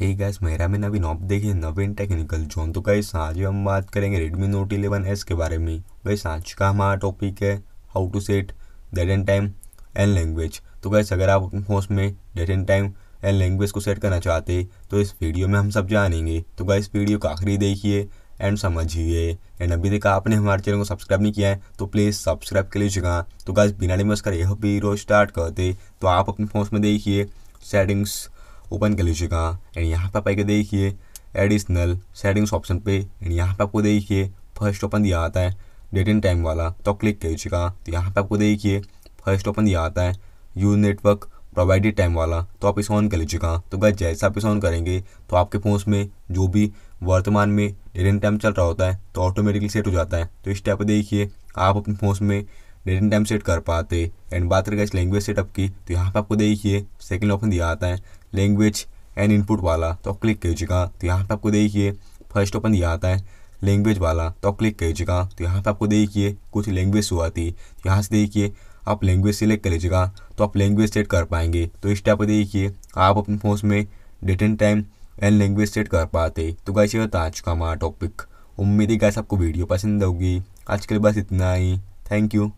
हे gas मेरा में नवीन आप देखिए नवीन टेक्निकल जोन तो गैस आज हम बात करेंगे रेडमी नोट इलेवन एस के बारे में गैस आज का हमारा टॉपिक है how to set date and time and language तो गैस अगर आप होस्ट में date and time and language को सेट करना चाहते तो इस वीडियो में हम सब जानेंगे तो इस वीडियो को आखिरी देखिए एंड समझिए एंड अभी देखा आपने हमारे चैनल को सब्सक्राइब नहीं किया है तो प्लीज़ सब्सक्राइब कर लीजिएगा तो गैस बिना डिमस कर यह रोज स्टार्ट करते तो आप अपने फोन में देखिए सेटिंग्स ओपन कर लीजिएगा एंड यहाँ पर आप आइए देखिए एडिशनल सेटिंग्स ऑप्शन पे एंड यहाँ पर आपको देखिए फर्स्ट ओपन दिया आता है डेट एंड टाइम वाला तो क्लिक कर लीजिएगा तो यहाँ पर आपको देखिए फर्स्ट ओपन दिया आता है यू नेटवर्क प्रोवाइडेड टाइम वाला तो आप इसे ऑन कर लीजिएगा तो बस जैसे आप इसे ऑन करेंगे तो आपके फ़ोन में जो भी वर्तमान में डेट एंड टाइम चल रहा होता है तो ऑटोमेटिकली सेट हो जाता है तो इस टाइप पर देखिए आप अपने फ़ोन में रिटर्न टाइम सेट कर पाते एंड बात इस लैंग्वेज सेटअप की तो यहाँ पर आपको देखिए सेकेंड ऑप्शन दिया आता है लैंग्वेज एंड इनपुट वाला तो क्लिक कीजिएगा तो यहाँ पर आपको देखिए फर्स्ट ऑप्शन दिया आता है लैंग्वेज वाला तो क्लिक कीजिएगा तो यहाँ पर आपको देखिए कुछ लैंग्वेज हुआ थी तो यहाँ से देखिए आप लैंग्वेज सेलेक्ट कर लीजिएगा तो आप लैंग्वेज सेट कर पाएंगे तो इस टाइप पर देखिए आप अपने फोन में date and time and language set कर पाते तो गाइस ये होता आज का हमारा टॉपिक उम्मीद है गाइस आपको वीडियो पसंद होगी आज के लिए बस इतना ही थैंक यू